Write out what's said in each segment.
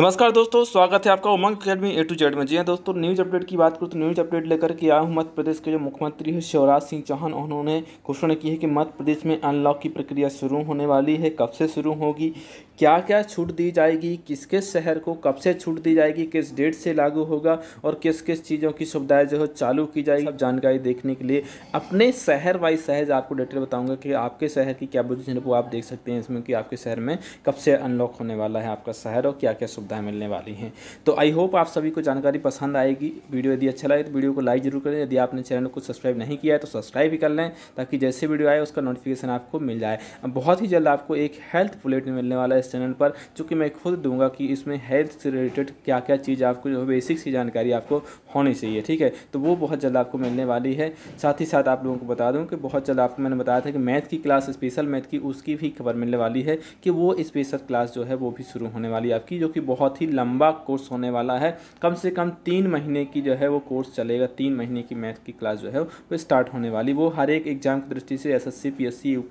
नमस्कार दोस्तों स्वागत है आपका Umang academy A to Z में जी हाँ दोस्तों न्यूज अपडेट की बात करूँ तो न्यूज अपडेट लेकर के आया हूँ मध्य प्रदेश के जो मुख्यमंत्री हैं शिवराज सिंह चौहान उन्होंने घोषणा की है कि मध्य प्रदेश में अनलॉक की प्रक्रिया शुरू होने वाली है कब से शुरू होगी क्या क्या छूट दी जाएगी किस किस शहर को कब से छूट दी जाएगी किस डेट से लागू होगा और किस किस चीज़ों की सुविधाएं जो है चालू की जाएगी सब जानकारी देखने के लिए अपने शहर वाइज शहर आपको डिटेल बताऊंगा कि आपके शहर की क्या पोजिशन है वो आप देख सकते हैं इसमें कि आपके शहर में कब से अनलॉक होने वाला है आपका शहर और क्या क्या सुविधाएँ मिलने वाली हैं तो आई होप आप सभी को जानकारी पसंद आएगी वीडियो यदि अच्छा लगे तो वीडियो को लाइक जरूर करें यदि आपने चैनल को सब्सक्राइब नहीं किया है तो सब्सक्राइब भी कर लें ताकि जैसे वीडियो आए उसका नोटिफिकेशन आपको मिल जाए बहुत ही जल्द आपको एक हेल्थ बुलेटिन मिलने वाला है इस चैनल पर जो कि मैं खुद दूंगा कि इसमें हेल्थ से रिलेटेड क्या क्या चीज़ आपको जो बेसिक सी जानकारी आपको होनी चाहिए ठीक है तो वो बहुत जल्द आपको मिलने वाली है साथ ही साथ आप लोगों को बता दूँ कि बहुत जल्द आपको मैंने बताया था कि मैथ की क्लास स्पेशल मैथ की उसकी भी खबर मिलने वाली है कि वो स्पेशल क्लास जो है वो भी शुरू होने वाली है आपकी जो कि बहुत ही लंबा कोर्स होने वाला है कम से कम तीन महीने की जो है वो कोर्स चलेगा तीन महीने की मैथ की क्लास जो है वो स्टार्ट होने वाली वो हर एक एग्ज़ाम की दृष्टि से S S C P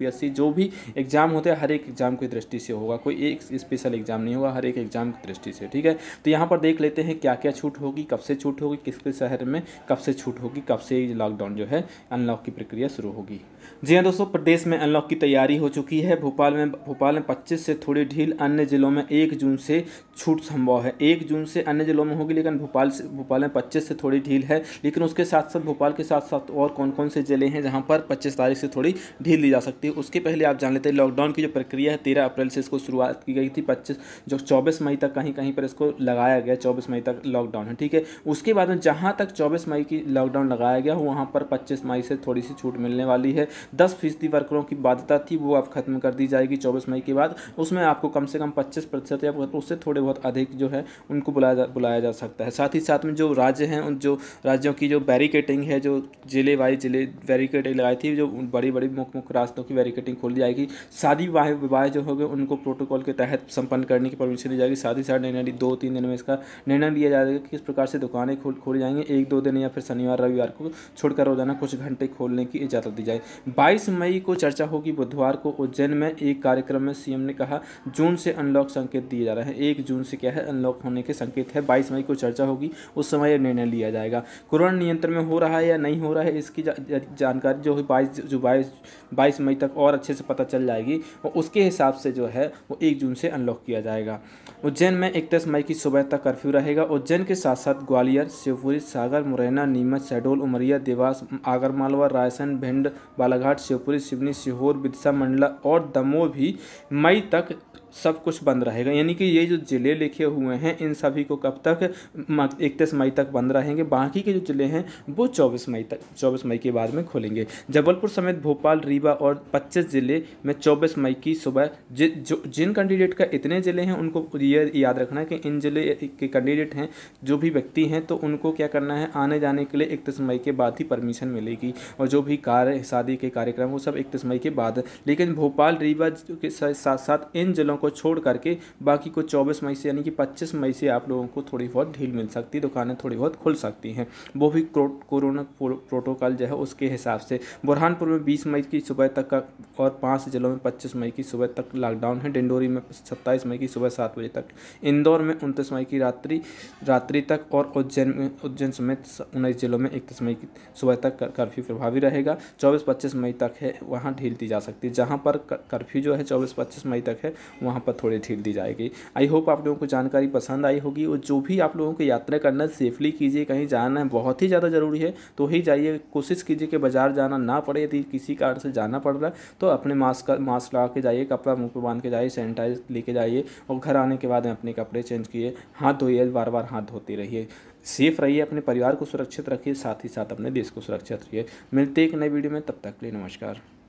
S C जो भी एग्ज़ाम होते हैं हर एक एग्ज़ाम की दृष्टि से होगा कोई एक स्पेशल एग्जाम नहीं होगा हर एक एग्जाम की दृष्टि से ठीक है तो यहाँ पर देख लेते हैं क्या क्या छूट होगी कब से छूट होगी किस किस शहर में कब से छूट होगी कब से लॉकडाउन जो है अनलॉक की प्रक्रिया शुरू होगी जी हाँ दोस्तों प्रदेश में अनलॉक की तैयारी हो चुकी है भोपाल में भोपाल में पच्चीस से थोड़ी ढील अन्य जिलों में एक जून से छूट संभव है एक जून से अन्य जिलों में होगी लेकिन भोपाल से भोपाल में पच्चीस से थोड़ी ढील है लेकिन उसके साथ साथ भोपाल के साथ साथ और कौन कौन से जिले हैं जहाँ पर पच्चीस तारीख से थोड़ी ढील दी जा सकती है उसके पहले आप जान लेते हैं लॉकडाउन की जो प्रक्रिया है तेरह अप्रैल से इसको शुरुआत बात की गई थी पच्चीस जो चौबीस मई तक कहीं कहीं पर इसको लगाया गया चौबीस मई तक लॉकडाउन है ठीक है उसके बाद में जहाँ तक चौबीस मई की लॉकडाउन लगाया गया वहाँ पर पच्चीस मई से थोड़ी सी छूट मिलने वाली है दस फीसदी वर्करों की बाध्यता थी वो अब खत्म कर दी जाएगी चौबीस मई के बाद उसमें आपको कम से कम पच्चीस प्रतिशत या उससे थोड़े बहुत अधिक जो है उनको बुलाया जा बुलाया जा सकता है साथ ही साथ में जो राज्य हैं उन जो राज्यों की जो बैरिकेटिंग है जो जिले वाई जिले बैरिकेटिंग लगाई थी जो बड़ी बड़ी मुख्य मुख्य रास्तों की बैरिकेटिंग खोल दी जाएगी शादी विवाह जो हो उनको प्रोटोकॉल प्रोटोकॉल के तहत संपन्न करने की परमिशन दी जाएगी साथ ही साथ निर्णय दो तीन दिन में इसका निर्णय लिया जाएगा कि किस प्रकार से दुकानें खोल खोली जाएंगी एक दो दिन या फिर शनिवार रविवार को छोड़कर रोजाना कुछ घंटे खोलने की इजाज़त दी जाए बाईस मई को चर्चा होगी बुधवार को उज्जैन में एक कार्यक्रम में सीएम ने कहा जून से अनलॉक संकेत दिए जा रहे हैं एक जून से क्या है अनलॉक होने के संकेत है बाईस मई को चर्चा होगी उस समय यह निर्णय लिया जाएगा कोरोना नियंत्रण में हो रहा है या नहीं हो रहा है इसकी जानकारी जो है बाईस जो बाईस बाईस मई तक और अच्छे से पता चल जाएगी और उसके हिसाब से जो है वो एक एक जून से अनलॉक किया जाएगा उज्जैन में इकतीस मई की सुबह तक कर्फ्यू रहेगा उज्जैन के साथ साथ ग्वालियर शिवपुरी सागर मुरैना नीमच शहडोल उमरिया देवास आगरमालवा रायसन भिंड बालाघाट शिवपुरी सिवनी सीहोर बिदसा मंडला और दमोह भी मई तक सब कुछ बंद रहेगा यानी कि ये जो ज़िले लिखे हुए हैं इन सभी को कब तक इकतीस मई तक बंद रहेंगे बाकी के जो ज़िले हैं वो चौबीस मई तक चौबीस मई के बाद में खोलेंगे जबलपुर समेत भोपाल रीवा और पच्चीस ज़िले में चौबीस मई की सुबह जि, जो जिन कैंडिडेट का इतने ज़िले हैं उनको ये याद रखना है कि इन ज़िले के कैंडिडेट हैं जो भी व्यक्ति हैं तो उनको क्या करना है आने जाने के लिए इकतीस मई के बाद ही परमिशन मिलेगी और जो भी कार्य शादी के कार्यक्रम वो सब इकतीस मई के बाद लेकिन भोपाल रीवा के साथ साथ इन ज़िलों को छोड़ करके बाकी को चौबीस मई से यानी कि पच्चीस मई से आप लोगों को थोड़ी बहुत ढील मिल सकती है दुकानें थोड़ी बहुत खुल सकती हैं वो भी कोरोना प्रोटोकॉल जो है उसके हिसाब से बुरहानपुर में बीस मई की सुबह तक का और पाँच जिलों में पच्चीस मई की सुबह तक लॉकडाउन है डिंडोरी में सत्ताईस मई की सुबह सात बजे तक इंदौर में उनतीस मई की रात्रि रात्रि तक और उज्जैन में उज्जैन समेत उन्नीस जिलों में इकतीस मई की सुबह तक कर्फ्यू प्रभावी रहेगा चौबीस पच्चीस मई तक है वहाँ ढील दी जा सकती है जहाँ पर कर्फ्यू जो है चौबीस पच्चीस मई तक है वहाँ वहाँ पर थोड़ी ढील दी जाएगी आई होप आप लोगों को जानकारी पसंद आई होगी और जो भी आप लोगों को यात्रा करना सेफली कीजिए कहीं जाना है बहुत ही ज़्यादा ज़रूरी है तो ही जाइए कोशिश कीजिए कि बाजार जाना ना पड़े यदि किसी कारण से जाना पड़ रहा है तो अपने मास्क का मास्क लगा के जाइए कपड़ा मुँह पर बांध के जाइए सैनिटाइज लेके जाइए और घर आने के बाद अपने कपड़े चेंज किए हाथ धोइए बार बार हाथ धोते रहिए सेफ रहिए अपने परिवार को सुरक्षित रखिए साथ ही साथ अपने देश को सुरक्षित रखिए मिलते एक नए वीडियो में तब तक के लिए नमस्कार